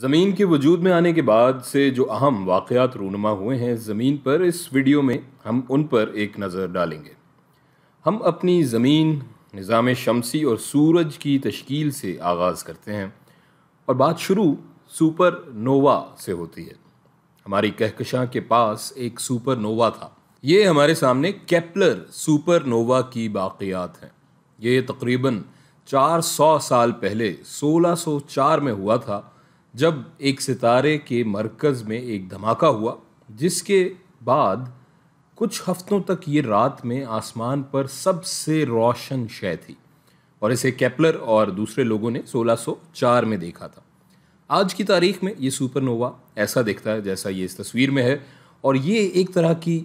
ज़मीन के वजूद में आने के बाद से जो अहम वाक़ात रूनमा हुए हैं ज़मीन पर इस वीडियो में हम उन पर एक नज़र डालेंगे हम अपनी ज़मीन निज़ाम शमसी और सूरज की तश्कील से आगाज़ करते हैं और बात शुरू सुपर नोवा से होती है हमारी कहकशां के पास एक सुपर नोवा था ये हमारे सामने कैप्लर सुपर नोवा की बाक़ियात हैं ये तकरीबन 400 साल पहले 1604 में हुआ था जब एक सितारे के मरकज़ में एक धमाका हुआ जिसके बाद कुछ हफ्तों तक ये रात में आसमान पर सबसे रोशन शय थी और इसे कैपलर और दूसरे लोगों ने 1604 में देखा था आज की तारीख में ये सुपरनोवा ऐसा दिखता है जैसा ये इस तस्वीर में है और ये एक तरह की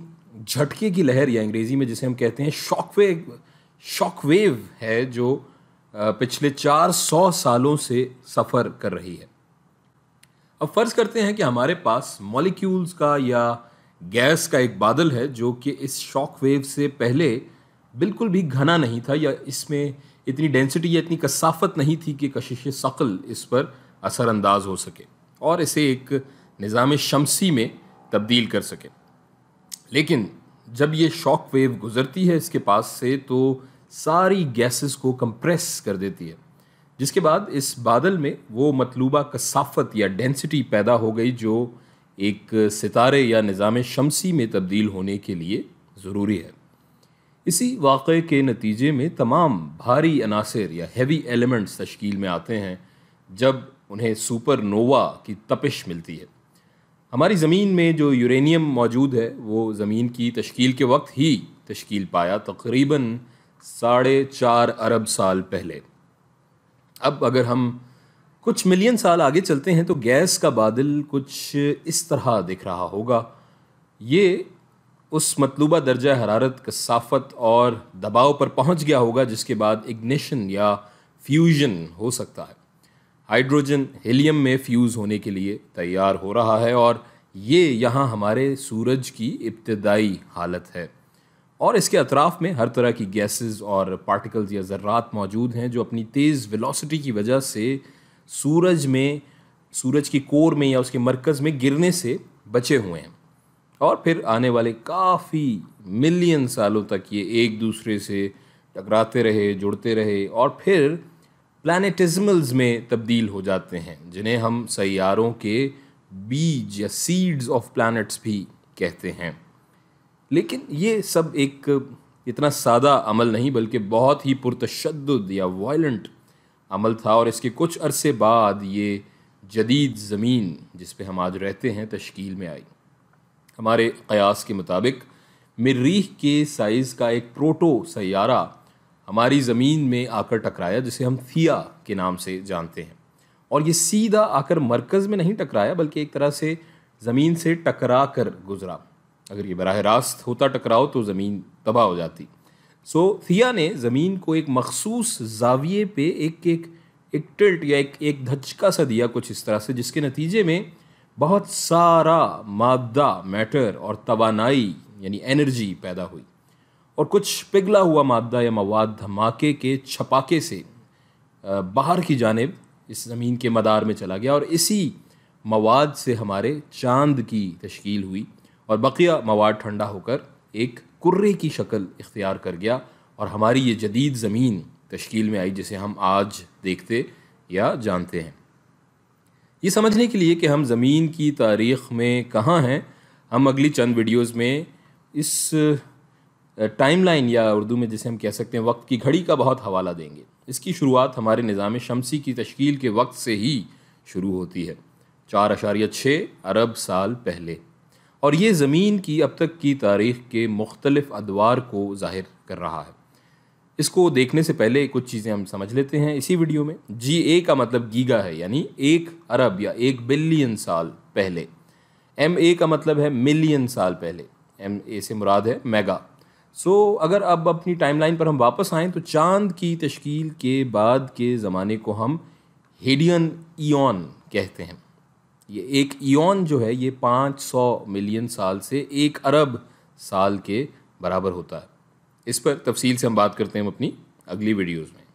झटके की लहर या अंग्रेज़ी में जिसे हम कहते हैं शॉक वेव शॉक वेव है जो पिछले 400 सालों से सफ़र कर रही है अब फ़र्ज़ करते हैं कि हमारे पास मॉलिक्यूल्स का या गैस का एक बादल है जो कि इस शॉक वेव से पहले बिल्कुल भी घना नहीं था या इसमें इतनी डेंसिटी या इतनी कसाफत नहीं थी कि कशिश शक्ल इस पर असरानंदाज हो सके और इसे एक निज़ाम शमसी में तब्दील कर सके लेकिन जब ये शॉक वेव गुज़रती है इसके पास से तो सारी गैसेस को कंप्रेस कर देती है जिसके बाद इस बादल में वो मतलूबा कसाफत या डेंसिटी पैदा हो गई जो एक सितारे या निज़ाम शमसी में तब्दील होने के लिए ज़रूरी है इसी वाक़े के नतीजे में तमाम भारी अनासर या हैवी एलिमेंट्स तश्कील में आते हैं जब उन्हें सुपरनोवा की तपिश मिलती है हमारी ज़मीन में जो यूरेनियम मौजूद है वो ज़मीन की तश्कील के वक्त ही तश्कील पाया तकरीबन साढ़े चार अरब साल पहले अब अगर हम कुछ मिलियन साल आगे चलते हैं तो गैस का बादल कुछ इस तरह दिख रहा होगा ये उस मतलूबा दर्जा हरारत कसाफत और दबाव पर पहुंच गया होगा जिसके बाद इग्निशन या फ्यूजन हो सकता है हाइड्रोजन हीलियम में फ्यूज़ होने के लिए तैयार हो रहा है और ये यहाँ हमारे सूरज की इब्तदाई हालत है और इसके अतराफ में हर तरह की गैसेस और पार्टिकल्स या ज़र्रात मौजूद हैं जो अपनी तेज़ वेलोसिटी की वजह से सूरज में सूरज की कोर में या उसके मरकज़ में गिरने से बचे हुए हैं और फिर आने वाले काफ़ी मिलियन सालों तक ये एक दूसरे से टकराते रहे जुड़ते रहे और फिर प्लानिटिजमल्स में तब्दील हो जाते हैं जिन्हें हम सैारों के बीज या सीड्स ऑफ प्लानट्स भी कहते हैं लेकिन ये सब एक इतना सादा अमल नहीं बल्कि बहुत ही पुरतशद या वायलेंट अमल था और इसके कुछ अरसे बाद ये जदीद ज़मीन जिस पे हम आज रहते हैं तश्कील में आई हमारे क़यास के मुताबिक मरीख के साइज़ का एक प्रोटो सारा हमारी ज़मीन में आकर टकराया जिसे हम थिया के नाम से जानते हैं और ये सीधा आकर मरकज़ में नहीं टकराया बल्कि एक तरह से ज़मीन से टकरा कर गुज़रा अगर ये बरह रास्त होता टकराव तो ज़मीन तबाह हो जाती सो थिया ने ज़मीन को एक मखसूस जाविये पे एक एक एक टिल्ट या एक एक धचका सा दिया कुछ इस तरह से जिसके नतीजे में बहुत सारा मादा मैटर और तोानाई यानी एनर्जी पैदा हुई और कुछ पिघला हुआ मादा या मवाद धमाके के छपाके से बाहर की जानब इस ज़मीन के मदार में चला गया और इसी मवाद से हमारे चांद की तश्कील हुई और बकिया मवाद ठंडा होकर एक कुर्रे की शक्ल इख्तियार कर गया और हमारी ये जदीद ज़मीन तश्कील में आई जिसे हम आज देखते या जानते हैं ये समझने के लिए कि हम ज़मीन की तारीख़ में कहाँ हैं हम अगली चंद वीडियोस में इस टाइमलाइन या उर्दू में जिसे हम कह सकते हैं वक्त की घड़ी का बहुत हवाला देंगे इसकी शुरुआत हमारे निज़ाम शमसी की तश्कील के वक्त से ही शुरू होती है चार अशारिया छः अरब साल पहले और ये ज़मीन की अब तक की तारीख़ के मुख्तलिफ़ अदवार को ज़ाहिर कर रहा है इसको देखने से पहले कुछ चीज़ें हम समझ लेते हैं इसी वीडियो में जी ए का मतलब गीगा है यानी एक अरब या एक बिलियन साल पहले एम ए का मतलब है मिलियन साल पहले एम ए से मुराद है मेगा सो so, अगर अब अपनी टाइमलाइन पर हम वापस आएँ तो चांद की तश्कील के बाद के ज़माने को हम हेडियन ईन कहते हैं ये एक ईन जो है ये पाँच सौ मिलियन साल से एक अरब साल के बराबर होता है इस पर तफसील से हम बात करते हैं हम अपनी अगली वीडियोज़ में